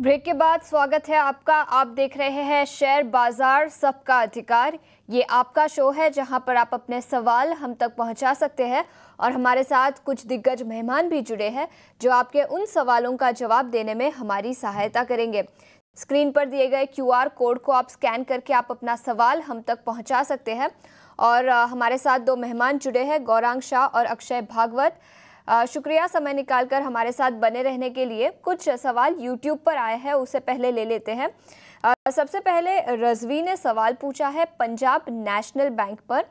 Break के बाद स्वागत है आपका आप देख रहे हैं शेयर बाजार सबका अधिकार ये आपका शो है जहां पर आप अपने सवाल हम तक पहुंचा सकते हैं और हमारे साथ कुछ दिग्गज मेहमान भी जुड़े हैं जो आपके उन सवालों का जवाब देने में हमारी सहायता करेंगे स्क्रीन पर दिए गए क्यूआर कोड को आप स्कैन करके आप अपना सवाल हम तक पहुँचा सकते हैं और हमारे साथ दो मेहमान जुड़े हैं गौरांग शाह और अक्षय भागवत शुक्रिया समय निकालकर हमारे साथ बने रहने के लिए कुछ सवाल यूट्यूब पर आए हैं उसे पहले ले लेते हैं सबसे पहले रजवी ने सवाल पूछा है पंजाब नेशनल बैंक पर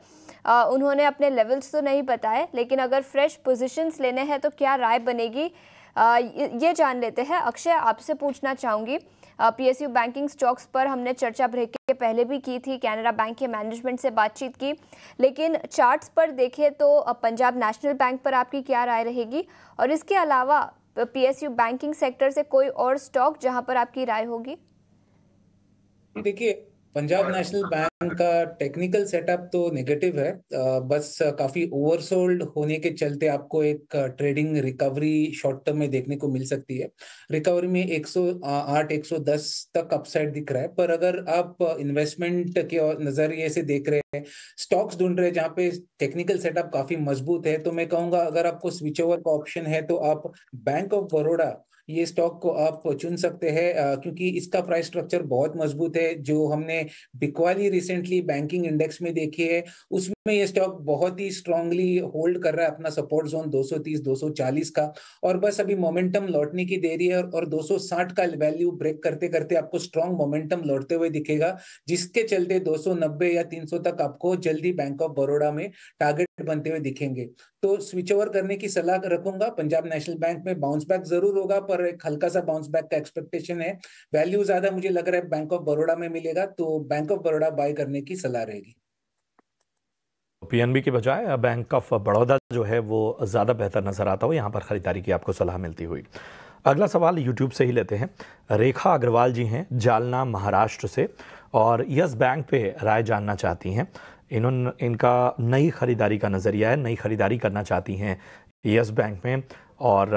आ, उन्होंने अपने लेवल्स तो नहीं बताए लेकिन अगर फ्रेश पोजीशंस लेने हैं तो क्या राय बनेगी आ, ये जान लेते हैं अक्षय आपसे पूछना चाहूँगी पीएसयू बैंकिंग स्टॉक्स पर हमने चर्चा ब्रेक के पहले भी की थी कैनरा बैंक के मैनेजमेंट से बातचीत की लेकिन चार्ट्स पर देखें तो पंजाब नेशनल बैंक पर आपकी क्या राय रहेगी और इसके अलावा पीएसयू बैंकिंग सेक्टर से कोई और स्टॉक जहां पर आपकी राय होगी देखिए पंजाब नेशनल बैंक का टेक्निकल सेटअप तो नेगेटिव है बस काफी ओवरसोल्ड होने के चलते आपको एक ट्रेडिंग रिकवरी शॉर्ट टर्म में देखने को मिल सकती है रिकवरी में 108 110 तक अपसाइड दिख रहा है पर अगर आप इन्वेस्टमेंट के नजरिए से देख रहे हैं स्टॉक्स ढूंढ रहे हैं जहाँ पे टेक्निकल सेटअप काफी मजबूत है तो मैं कहूंगा अगर आपको स्विच ओवर का ऑप्शन है तो आप बैंक ऑफ बड़ोड़ा ये स्टॉक को आप चुन सकते हैं क्योंकि इसका प्राइस स्ट्रक्चर बहुत मजबूत है जो हमने बिकवाली रिसेंटली बैंकिंग इंडेक्स में देखी है उसमें में ये स्टॉक बहुत ही स्ट्रांगली होल्ड कर रहा है अपना सपोर्ट जोन 230 240 का और बस अभी मोमेंटम लौटने की देरी है और 260 का वैल्यू ब्रेक करते करते आपको स्ट्रांग मोमेंटम लौटते हुए दिखेगा जिसके चलते 290 या 300 तक आपको जल्दी बैंक ऑफ बड़ोड़ा में टारगेट बनते हुए दिखेंगे तो स्विच ओवर करने की सलाह रखूंगा पंजाब नेशनल बैंक में बाउंस बैक जरूर होगा पर एक हल्का सा बाउंस बैक का एक्सपेक्टेशन है वैल्यू ज्यादा मुझे लग रहा है बैंक ऑफ बड़ोड़ा में मिलेगा तो बैंक ऑफ बड़ोड़ा बाय करने की सलाह रहेगी पीएनबी के बजाय बैंक ऑफ बड़ौदा जो है वो ज़्यादा बेहतर नज़र आता हो यहाँ पर ख़रीदारी की आपको सलाह मिलती हुई अगला सवाल यूट्यूब से ही लेते हैं रेखा अग्रवाल जी हैं जालना महाराष्ट्र से और यस बैंक पे राय जानना चाहती हैं इन्होंने इनका नई ख़रीदारी का नज़रिया है नई ख़रीदारी करना चाहती हैं यस बैंक में और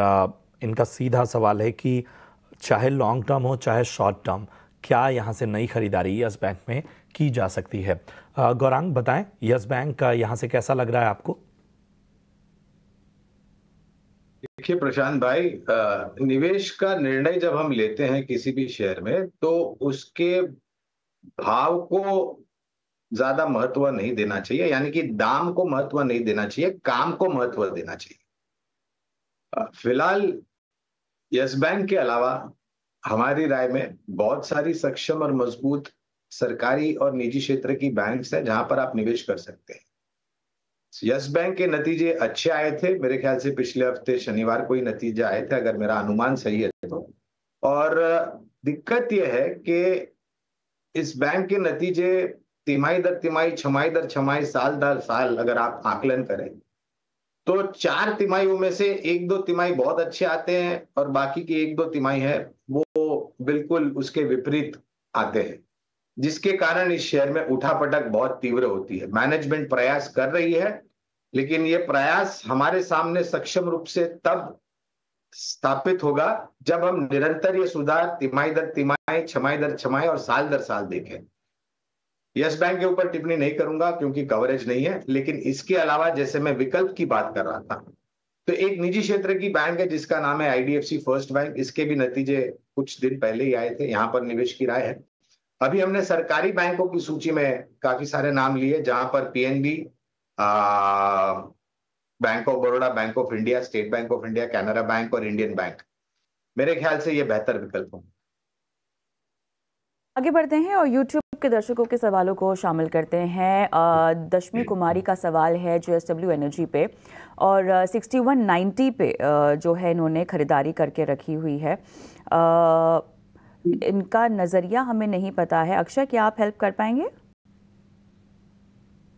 इनका सीधा सवाल है कि चाहे लॉन्ग टर्म हो चाहे शॉर्ट टर्म क्या यहाँ से नई ख़रीदारी यस बैंक में की जा सकती है गौरांग बताएं यस बैंक का यहां से कैसा लग रहा है आपको देखिए प्रशांत भाई निवेश का निर्णय जब हम लेते हैं किसी भी शेयर में तो उसके भाव को ज्यादा महत्व नहीं देना चाहिए यानी कि दाम को महत्व नहीं देना चाहिए काम को महत्व देना चाहिए फिलहाल यस बैंक के अलावा हमारी राय में बहुत सारी सक्षम और मजबूत सरकारी और निजी क्षेत्र की बैंक है जहां पर आप निवेश कर सकते हैं यस बैंक के नतीजे अच्छे आए थे मेरे ख्याल से पिछले हफ्ते शनिवार को ही नतीजे आए थे अगर मेरा अनुमान सही है तो और दिक्कत यह है कि इस बैंक के नतीजे तिमाही दर तिमाही छमाही दर छमाही साल दर साल अगर आप आकलन करें तो चार तिमाहियों में से एक दो तिमाही बहुत अच्छे आते हैं और बाकी की एक दो तिमाही है वो बिल्कुल उसके विपरीत आते हैं जिसके कारण इस शेयर में उठापटक बहुत तीव्र होती है मैनेजमेंट प्रयास कर रही है लेकिन ये प्रयास हमारे सामने सक्षम रूप से तब स्थापित होगा जब हम निरंतर ये सुधार तिमाही दर तिमाही छमाही दर छमाही और साल दर साल देखें यस बैंक के ऊपर टिप्पणी नहीं करूंगा क्योंकि कवरेज नहीं है लेकिन इसके अलावा जैसे मैं विकल्प की बात कर रहा था तो एक निजी क्षेत्र की बैंक है जिसका नाम है आईडीएफसी फर्स्ट बैंक इसके भी नतीजे कुछ दिन पहले ही आए थे यहाँ पर निवेश की राय है अभी हमने सरकारी बैंकों की सूची में काफी सारे नाम लिए जहां पर PNB Bank of Baroda Bank of India State Bank of India Canara Bank और इंडियन बैंक मेरे ख्याल से ये बेहतर विकल्प होंगे आगे बढ़ते हैं और YouTube के दर्शकों के सवालों को शामिल करते हैं दशमी कुमारी का सवाल है जो एस डब्ल्यू एनर्जी पे और 6190 पे जो है इन्होंने ख़रीदारी करके रखी हुई है आ, इनका नज़रिया हमें नहीं पता है अक्षय क्या आप हेल्प कर पाएंगे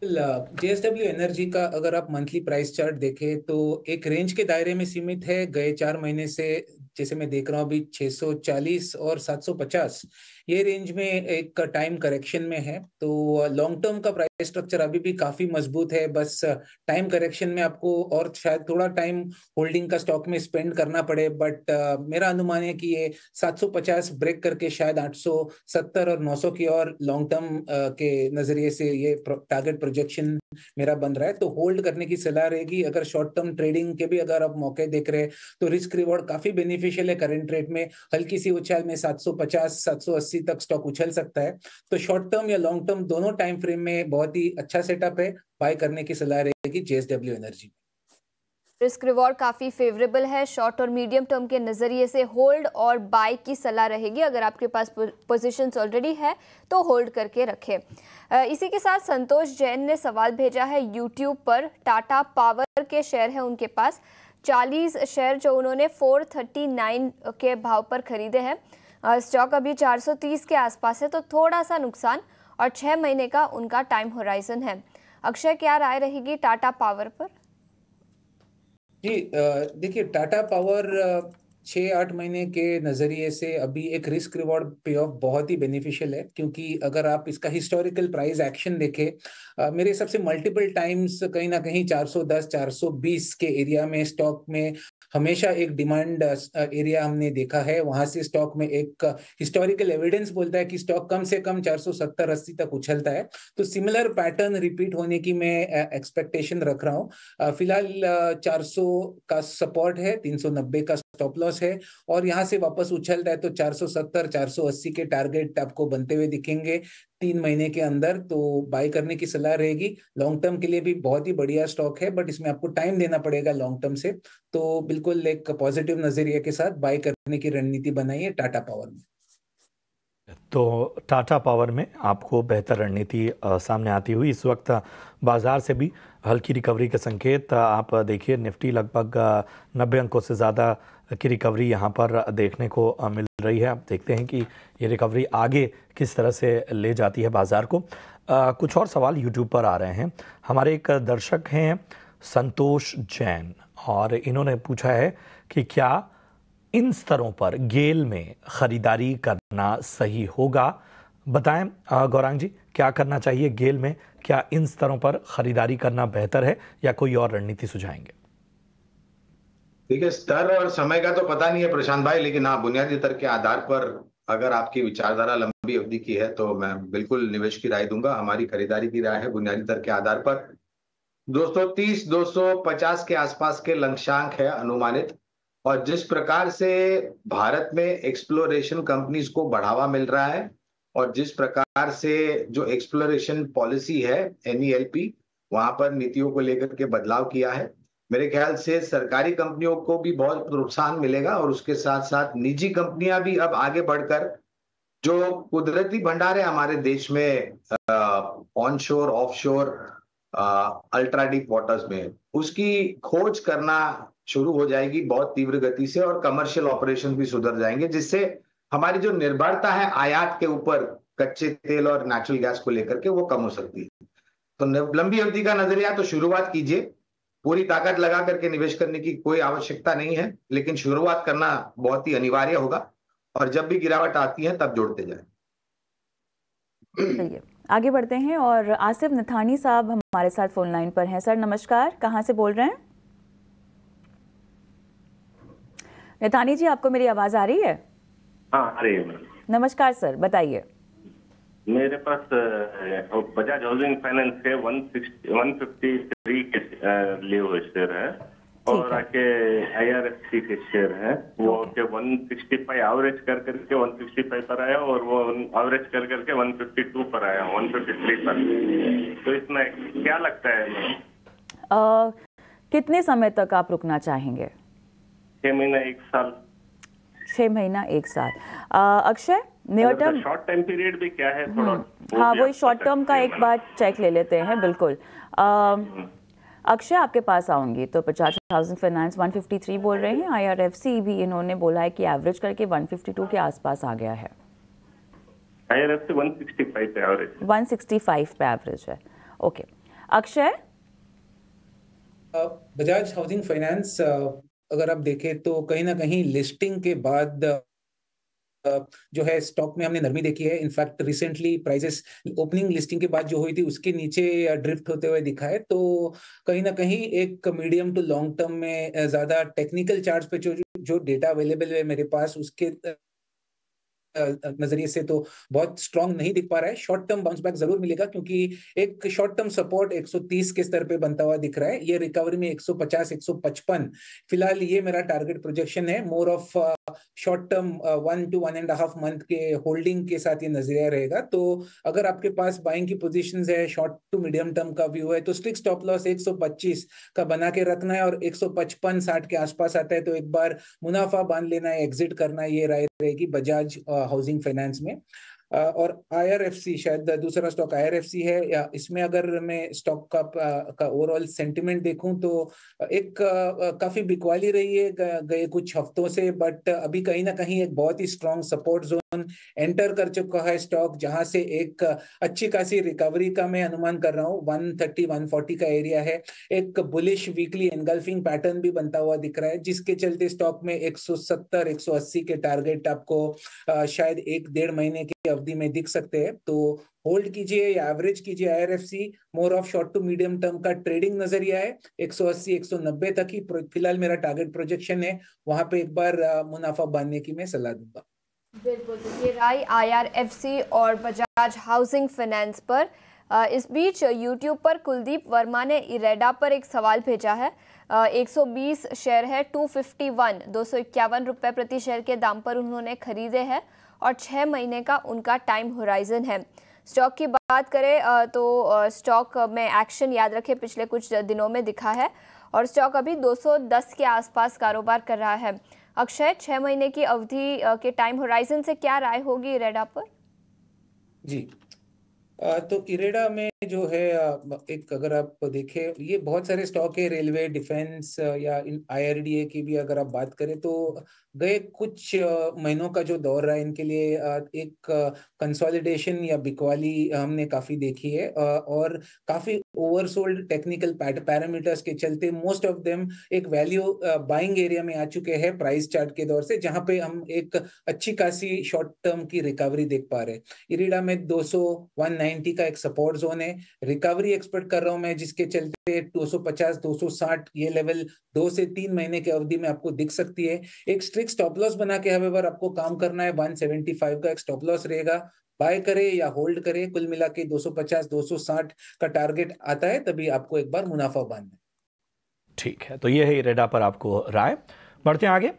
जेएसडब्ल्यू एनर्जी uh, का अगर आप मंथली प्राइस चार्ट देखें तो एक रेंज के दायरे में सीमित है गए चार महीने से जैसे मैं देख रहा हूँ अभी 640 और 750 ये रेंज में एक टाइम करेक्शन में है तो लॉन्ग टर्म का प्राइस स्ट्रक्चर अभी भी काफी मजबूत है बस टाइम करेक्शन में आपको और शायद थोड़ा टाइम होल्डिंग का स्टॉक में स्पेंड करना पड़े बट uh, मेरा अनुमान है कि ये 750 ब्रेक करके शायद 870 और 900 की और लॉन्ग टर्म के नजरिए से ये टारगेट प्रोजेक्शन मेरा बन रहा है तो होल्ड करने की सलाह रहेगी अगर शॉर्ट टर्म ट्रेडिंग के भी अगर आप मौके देख रहे हैं तो रिस्क रिवॉर्ड काफी बेनिफिट बेनिफिशियल है करंट रेट में हल्की सी उछाल में 750 780 तक स्टॉक उछल सकता है तो शॉर्ट टर्म या लॉन्ग टर्म दोनों टाइम फ्रेम में बहुत ही अच्छा सेटअप है बाय करने की सलाह रहेगी जेएसडब्ल्यू एनर्जी रिस्क रिवॉर्ड काफ़ी फेवरेबल है शॉर्ट और मीडियम टर्म के नज़रिए से होल्ड और बाय की सलाह रहेगी अगर आपके पास पोजीशंस ऑलरेडी है तो होल्ड करके रखें इसी के साथ संतोष जैन ने सवाल भेजा है यूट्यूब पर टाटा पावर के शेयर है उनके पास चालीस शेयर जो उन्होंने नाइन के भाव पर खरीदे हैं स्टॉक अभी चार सौ तीस के आसपास है तो थोड़ा सा नुकसान और छः महीने का उनका टाइम होराइजन है अक्षय क्या राय रहेगी टाटा पावर पर जी देखिए टाटा पावर छः आठ महीने के नज़रिए से अभी एक रिस्क रिवॉर्ड पे ऑफ बहुत ही बेनिफिशियल है क्योंकि अगर आप इसका हिस्टोरिकल प्राइस एक्शन देखें मेरे हिसाब से मल्टीपल टाइम्स कहीं ना कहीं 410 420 के एरिया में स्टॉक में हमेशा एक डिमांड एरिया uh, हमने देखा है वहां से स्टॉक में एक हिस्टोरिकल uh, एविडेंस बोलता है कि स्टॉक कम से कम 470 अस्सी तक उछलता है तो सिमिलर पैटर्न रिपीट होने की मैं एक्सपेक्टेशन uh, रख रहा हूँ फिलहाल 400 का सपोर्ट है 390 का स्टॉप लॉस है और यहाँ से वापस उछलता है तो 470 480 के टारगेट आपको बनते हुए दिखेंगे तीन महीने के अंदर तो बाय करने की सलाह रहेगी लॉन्ग टर्म के लिए भी बहुत ही बढ़िया स्टॉक है बट इसमें आपको टाइम देना पड़ेगा लॉन्ग टर्म से तो बिल्कुल एक पॉजिटिव नजरिए के साथ बाय करने की रणनीति बनाइए टाटा पावर में तो टाटा पावर में आपको बेहतर रणनीति सामने आती हुई इस वक्त बाज़ार से भी हल्की रिकवरी के संकेत आप देखिए निफ्टी लगभग नब्बे अंकों से ज़्यादा की रिकवरी यहाँ पर देखने को मिल रही है आप देखते हैं कि ये रिकवरी आगे किस तरह से ले जाती है बाज़ार को आ, कुछ और सवाल यूट्यूब पर आ रहे हैं हमारे एक दर्शक हैं संतोष जैन और इन्होंने पूछा है कि क्या इन स्तरों पर गेल में ख़रीदारी करना सही होगा बताएं गौरांग जी क्या करना चाहिए गेल में क्या इन स्तरों पर ख़रीदारी करना बेहतर है या कोई और रणनीति सुझाएंगे देखिए स्तर और समय का तो पता नहीं है प्रशांत भाई लेकिन हाँ बुनियादी स्तर के आधार पर अगर आपकी विचारधारा लंबी अवधि की है तो मैं बिल्कुल निवेश की राय दूंगा हमारी खरीदारी की राय है बुनियादी दर के आधार पर 230 250 के आसपास के लक्ष्यांक है अनुमानित और जिस प्रकार से भारत में एक्सप्लोरेशन कंपनीज को बढ़ावा मिल रहा है और जिस प्रकार से जो एक्सप्लोरेशन पॉलिसी है एनईएलपी e वहां पर नीतियों को लेकर के बदलाव किया है मेरे ख्याल से सरकारी कंपनियों को भी बहुत प्रोत्साहन मिलेगा और उसके साथ साथ निजी कंपनियां भी अब आगे बढ़कर जो कुदरती भंडार है हमारे देश में ऑन शोर ऑफ शोर अल्ट्रा डीप वाटर्स में उसकी खोज करना शुरू हो जाएगी बहुत तीव्र गति से और कमर्शियल ऑपरेशन भी सुधर जाएंगे जिससे हमारी जो निर्भरता है आयात के ऊपर कच्चे तेल और नेचुरल गैस को लेकर के वो कम हो सकती है तो लंबी अवधि का नजरिया तो शुरुआत कीजिए पूरी ताकत लगा करके निवेश करने की कोई आवश्यकता नहीं है लेकिन शुरुआत करना बहुत ही अनिवार्य होगा और जब भी गिरावट आती है तब जोड़ते जाए आगे बढ़ते हैं और आसिफ नथानी साहब हमारे साथ फोन लाइन पर हैं सर नमस्कार कहाँ से बोल रहे हैं नथानी जी आपको मेरी आवाज आ रही है हाँ, आ रही है नमस्कार सर बताइए मेरे पास बजाज हाउसिंग फाइनेंस के वन वन फिफ्टी थ्री के लिए हुए शेयर है और आके आई आर एस सी के शेयर है वो के वन सिक्सटी फाइव एवरेज कर करके वन सिक्सटी फाइव पर आया और वो एवरेज कर करके वन फिफ्टी टू पर आया वन फिफ्टी थ्री पर तो इसमें क्या लगता है आ, कितने समय तक आप रुकना चाहेंगे छह महीना एक साल छः महीना एक साल Akshay near term short term period भी क्या है थोड़ा हम्म। हाँ वही शॉर्ट टर्म का एक हाँ। बार चेक ले लेते हैं बिल्कुल अक्षय आपके पास आऊंगी तो पचास थाउजेंड फाइनेंस 153 बोल रहे हैं आईआरएफसी भी इन्होंने बोला है कि एवरेज करके 152 के आसपास आ गया है आईआरएफसी 165 पे एवरेज 165 पे एवरेज है okay Akshay Bajaj Housing Finance अगर आप देखें तो कहीं ना कहीं लिस्टिंग के बाद जो है स्टॉक में हमने नरमी देखी है in fact recently prices opening listing के बाद जो हुई थी उसके नीचे ड्रिफ्ट होते हुए दिखा है तो कहीं ना कहीं एक मीडियम टू लॉन्ग टर्म में ज्यादा टेक्निकल चार्ट पे जो जो डेटा अवेलेबल है मेरे पास उसके नजरिए से तो बहुत स्ट्रांग नहीं दिख पा रहा है शॉर्ट टर्म बाउंस बैक जरूर मिलेगा क्योंकि एक शॉर्ट टर्म सपोर्ट 130 के स्तर पे बनता हुआ दिख रहा है ये रिकवरी में 150 155 फिलहाल ये मेरा टारगेट प्रोजेक्शन है more of short term one two one and half month के होल्डिंग के साथ ये नजरिया रहेगा तो अगर आपके पास बाइंग की पोजीशन है शॉर्ट टू मीडियम टर्म का व्यू है तो स्ट्रिक स्टॉप लॉस 125 का बना के रखना है और 155 60 के आसपास आता है तो एक बार मुनाफा बांध लेना है एग्जिट करना ये राय रहेगी बजाज हाउसिंग uh, फाइनेंस में और सी शायद दूसरा स्टॉक सी है या इसमें अगर मैं स्टॉक का का ओवरऑल सेंटिमेंट देखूं तो एक काफी बिकवाली रही है गए कुछ हफ्तों से बट अभी कहीं ना कहीं एक बहुत ही स्ट्रांग सपोर्ट जोन एंटर कर चुका है स्टॉक जहां से एक अच्छी खासी रिकवरी का मैं अनुमान कर रहा हूँ 130 140 का एरिया है एक बुलिश वीकली एनगल्फिंग पैटर्न भी बनता हुआ दिख रहा है जिसके चलते स्टॉक में 170 180 के टारगेट आपको शायद एक डेढ़ महीने की अवधि में दिख सकते हैं तो होल्ड कीजिए या एवरेज कीजिए IRFC more of short to medium term का ट्रेडिंग नजरिया है 180 190 तक ही फिलहाल मेरा टारगेट प्रोजेक्शन है वहां पे एक बार मुनाफा बांधने की मैं सलाह दूंगा बिल्कुल आई तो ये राय आईआरएफसी और बजाज हाउसिंग फाइनेंस पर इस बीच यूट्यूब पर कुलदीप वर्मा ने इरेडा पर एक सवाल भेजा है 120 शेयर है 251 दो सौ इक्यावन रुपये प्रति शेयर के दाम पर उन्होंने खरीदे हैं और छः महीने का उनका टाइम होराइजन है स्टॉक की बात करें तो स्टॉक में एक्शन याद रखें पिछले कुछ दिनों में दिखा है और स्टॉक अभी 210 के आसपास कारोबार कर रहा है अक्षय छः महीने की अवधि के टाइम होराइजन से क्या राय होगी रेडा पर जी तो इरेडा में जो है एक अगर आप देखें ये बहुत सारे स्टॉक है रेलवे डिफेंस या इन आईआरडीए की भी अगर आप बात करें तो गए कुछ महीनों का जो दौर रहा इनके लिए एक कंसोलिडेशन या बिकवाली हमने काफ़ी देखी है और काफ़ी ओवरसोल्ड टेक्निकल पैरामीटर्स के चलते मोस्ट ऑफ देम एक वैल्यू बाइंग एरिया में आ चुके हैं प्राइस चार्ट के दौर से जहाँ पे हम एक अच्छी खासी शॉर्ट टर्म की रिकवरी देख पा रहे हैं इरेडा में दो सौ वन नाइनटी का एक सपोर्ट जोन है रिकवरी एक्सपेक्ट कर रहा हूं मैं जिसके चलते 250 260 ये लेवल दो से तीन महीने के अवधि में आपको दिख सकती है एक स्ट्रिक्ट स्टॉप लॉस बना के हवेवर आपको काम करना है 175 का एक स्टॉप लॉस रहेगा बाय करे या होल्ड करे कुल मिला के दो 260 का टारगेट आता है तभी आपको एक बार मुनाफा बांधना है ठीक है तो ये है रेडा पर आपको राय बढ़ते हैं आगे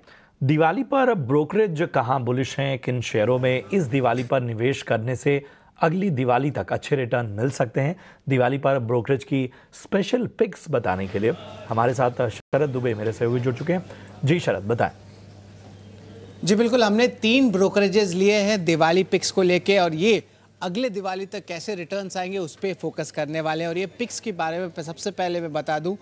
दिवाली पर ब्रोकरेज कहाँ बुलिश हैं किन शेयरों में इस दिवाली पर निवेश करने से अगली दिवाली तक अच्छे रिटर्न मिल सकते हैं दिवाली पर ब्रोकरेज की स्पेशल पिक्स बताने के लिए हमारे साथ शरद दुबे मेरे सहयोगी जुड़ चुके हैं जी शरद बताएं जी बिल्कुल हमने तीन ब्रोकरेजेस लिए हैं दिवाली पिक्स को लेके और ये अगले दिवाली तक कैसे रिटर्न्स आएंगे उस पर फोकस करने वाले हैं और ये पिक्स के बारे में सबसे पहले मैं बता दूं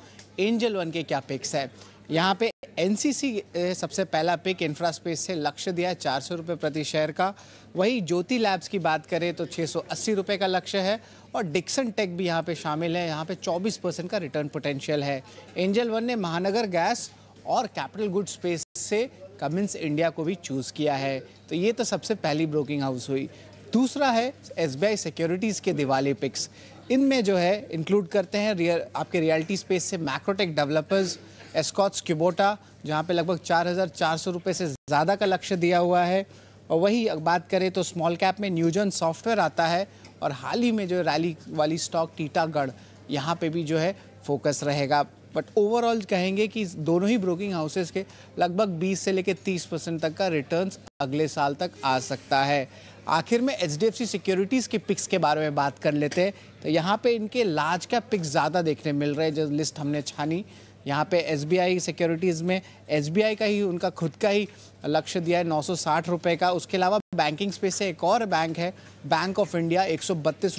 एंजल वन के क्या पिक्स है यहाँ पे एनसीसी सबसे पहला पिक इंफ्रास्पेस से लक्ष्य दिया है चार सौ रुपये प्रति शेयर का वही ज्योति लैब्स की बात करें तो छः सौ अस्सी रुपये का लक्ष्य है और डिक्सन टेक भी यहाँ पे शामिल है यहाँ पे चौबीस परसेंट का रिटर्न पोटेंशियल है एंजल वन ने महानगर गैस और कैपिटल गुड स्पेस से कमिंस इंडिया को भी चूज़ किया है तो ये तो सबसे पहली ब्रोकिंग हाउस हुई दूसरा है एस सिक्योरिटीज़ के दिवाली पिक्स इनमें जो है इंक्लूड करते हैं रियर आपके रियलिटी स्पेस से मैक्रोटेक डेवलपर्स एस्कॉट्स क्यूबोटा जहाँ पे लगभग चार हज़ार चार सौ रुपये से ज़्यादा का लक्ष्य दिया हुआ है और वही बात करें तो स्मॉल कैप में न्यूजन सॉफ्टवेयर आता है और हाल ही में जो रैली वाली स्टॉक टीटागढ़ यहाँ पे भी जो है फोकस रहेगा बट ओवरऑल कहेंगे कि दोनों ही ब्रोकिंग हाउसेस के लगभग 20 से लेकर 30 परसेंट तक का रिटर्न्स अगले साल तक आ सकता है आखिर में एच सिक्योरिटीज़ के पिक्स के बारे में बात कर लेते हैं तो यहाँ पे इनके लार्ज का पिक्स ज़्यादा देखने मिल रहे हैं जो लिस्ट हमने छानी यहाँ पे एस सिक्योरिटीज़ में एस का ही उनका खुद का ही लक्ष्य दिया है नौ रुपये का उसके अलावा बैंकिंग स्पेस से एक और बैंक है बैंक ऑफ इंडिया एक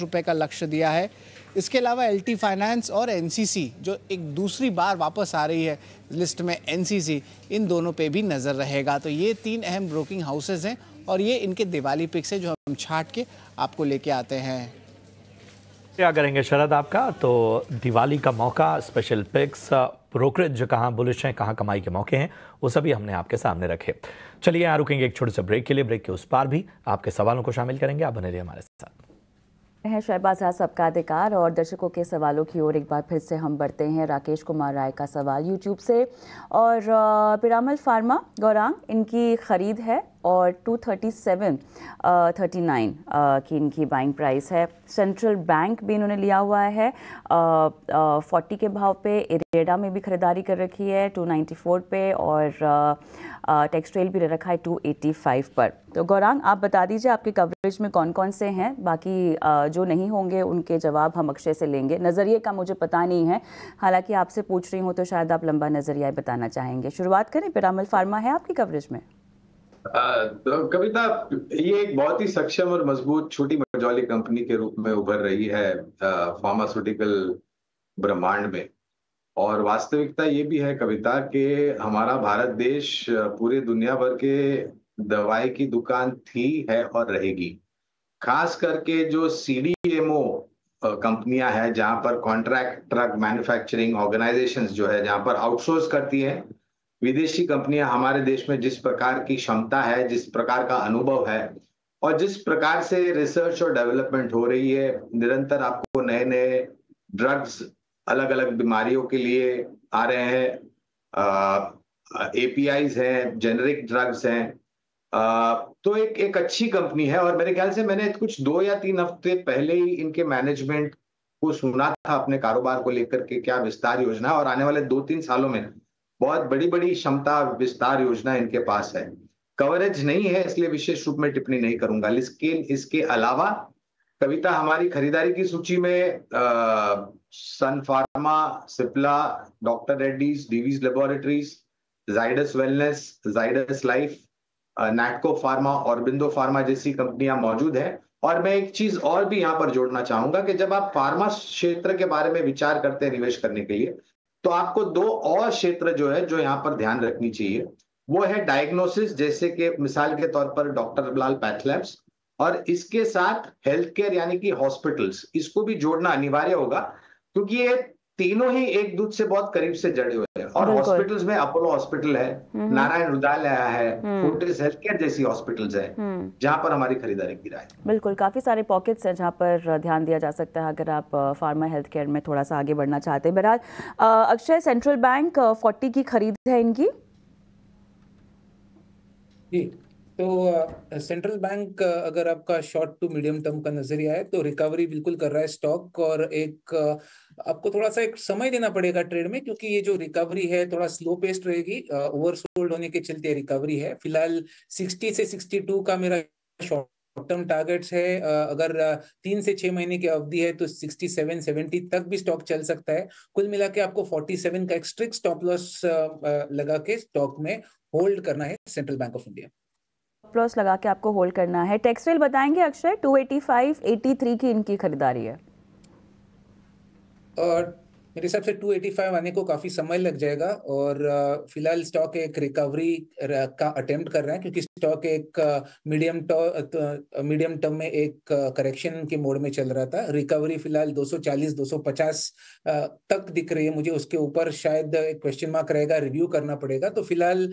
रुपये का लक्ष्य दिया है इसके अलावा एल फाइनेंस और एन जो एक दूसरी बार वापस आ रही है लिस्ट में एन इन दोनों पे भी नज़र रहेगा तो ये तीन अहम ब्रोकिंग हाउसेज हैं और ये इनके दिवाली पिक्स है जो हम छाट के आपको लेके आते हैं क्या करेंगे शरद आपका तो दिवाली का मौका स्पेशल पिक्स ब्रोकरेज जो कहाँ बुलिश हैं कहाँ कमाई के मौके हैं वो सभी हमने आपके सामने रखे चलिए यहाँ रुकेंगे एक छोटे से ब्रेक के लिए ब्रेक के उस पार भी आपके सवालों को शामिल करेंगे आप बने रहिए हमारे साथ हैं शहबाज राज सबका अधिकार और दर्शकों के सवालों की ओर एक बार फिर से हम बढ़ते हैं राकेश कुमार राय का सवाल यूट्यूब से और पिरामल फार्मा गौरांग इनकी ख़रीद है और 237 39 uh, uh, की इनकी बाइंग प्राइस है सेंट्रल बैंक भी इन्होंने लिया हुआ है फोर्टी uh, के भाव पे इरेडा में भी ख़रीदारी कर रखी है 294 पे और टेक्सटाइल भी रखा है 285 पर तो गौरांग आप बता दीजिए आपके कवरेज में कौन कौन से हैं बाकी जो नहीं होंगे उनके जवाब हम अक्षय से लेंगे नज़रिए का मुझे पता नहीं है हालांकि आपसे पूछ रही हूँ तो शायद आप लंबा नज़रिया बताना चाहेंगे शुरुआत करें पिरामल फार्मा है आपकी कवरेज में तो कविता ये एक बहुत ही सक्षम और मजबूत छोटी मजौली कंपनी के रूप में उभर रही है फार्मास्यूटिकल ब्रह्मांड में और वास्तविकता ये भी है कविता के हमारा भारत देश पूरे दुनिया भर के दवाई की दुकान थी है और रहेगी खास करके जो सी डी एम ओ कंपनियां हैं जहाँ पर कॉन्ट्रैक्ट ड्रग मैन्युफैक्चरिंग ऑर्गेनाइजेशंस जो है जहाँ पर आउटसोर्स करती हैं विदेशी कंपनियां हमारे देश में जिस प्रकार की क्षमता है जिस प्रकार का अनुभव है और जिस प्रकार से रिसर्च और डेवलपमेंट हो रही है निरंतर आपको नए नए ड्रग्स अलग अलग बीमारियों के लिए आ रहे हैं एपीआईज हैं जेनरिक ड्रग्स हैं तो एक एक अच्छी कंपनी है और मेरे ख्याल से मैंने कुछ दो या तीन हफ्ते पहले ही इनके मैनेजमेंट को सुना था अपने कारोबार को लेकर के क्या विस्तार योजना और आने वाले दो तीन सालों में बहुत बड़ी बड़ी क्षमता विस्तार योजना इनके पास है कवरेज नहीं है इसलिए विशेष रूप में टिप्पणी नहीं करूंगा लेकिन इसके अलावा कविता हमारी खरीदारी की सूची में Sun Pharma Cipla doctor Reddy's Divi's laboratories Zydus wellness Zydus life Natco pharma और बिंदो फार्मा जैसी कंपनियां मौजूद है और मैं एक चीज और भी यहाँ पर जोड़ना चाहूंगा कि जब आप फार्मा क्षेत्र के बारे में विचार करते हैं निवेश करने के लिए तो आपको दो और क्षेत्र जो है जो यहाँ पर ध्यान रखनी चाहिए वो है डायग्नोसिस जैसे कि मिसाल के तौर पर डॉक्टर लाल पैथलैब्स और इसके साथ हेल्थ केयर यानी कि हॉस्पिटल्स इसको भी जोड़ना अनिवार्य होगा क्योंकि ये तीनों ही एक दूसरे से बहुत करीब से जड़े हुए और हॉस्पिटल्स में अपोलो हॉस्पिटल है हम्म। नारायण रुदालय है फोर्टिस हेल्थ केयर जैसी हॉस्पिटल्स है हम्म। जहाँ पर हमारी खरीदारी की राय बिल्कुल काफी सारे पॉकेट्स हैं जहाँ पर ध्यान दिया जा सकता है अगर आप फार्मा हेल्थ केयर में थोड़ा सा आगे बढ़ना चाहते हैं बहरहाल अक्षय सेंट्रल बैंक फोर्टी की खरीद है इनकी तो सेंट्रल बैंक अगर आपका शॉर्ट टू मीडियम टर्म का नजरिया है तो रिकवरी बिल्कुल कर रहा है स्टॉक और एक आपको थोड़ा सा एक समय देना पड़ेगा ट्रेड में क्योंकि ये जो रिकवरी है थोड़ा स्लो पेस्ट रहेगी ओवरसोल्ड होने के चलते रिकवरी है फिलहाल 60 से 62 का मेरा शॉर्ट टर्म टारगेट्स है अगर तीन से छह महीने की अवधि है तो 67 70 तक भी स्टॉक चल सकता है कुल मिला के आपको 47 का एक स्ट्रिक्ट स्टॉप लॉस लगा के स्टॉक में होल्ड करना है Central Bank of India plus लगा के आपको होल्ड करना है टेक्सटाइल बताएंगे अक्षय 285, 83 की इनकी खरीदारी है और मेरे हिसाब से 285 आने को काफी समय लग जाएगा और फिलहाल स्टॉक एक रिकवरी का अटेम्प्ट कर रहे हैं क्योंकि स्टॉक एक मीडियम मीडियम टर्म में एक करेक्शन के मोड में चल रहा था रिकवरी फिलहाल 240 250 तक दिख रही है मुझे उसके ऊपर शायद एक क्वेश्चन मार्क रहेगा रिव्यू करना पड़ेगा तो फिलहाल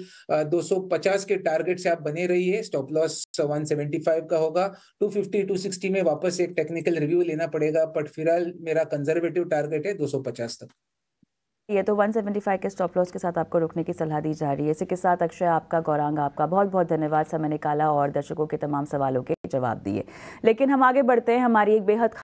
250 के टारगेट से आप बने है स्टॉप लॉस वन का होगा टू फिफ्टी में वापस एक टेक्निकल रिव्यू लेना पड़ेगा बट फिलहाल मेरा कंजर्वेटिव टारगेट है 250 लॉस तक ये तो 175 के स्टॉप लॉस के साथ आपको रुकने की सलाह दी जा रही है इसी के साथ अक्षय आपका गौरांग आपका बहुत बहुत धन्यवाद समय निकाला और दर्शकों के तमाम सवालों के जवाब दिए लेकिन हम आगे बढ़ते हैं हमारी एक बेहद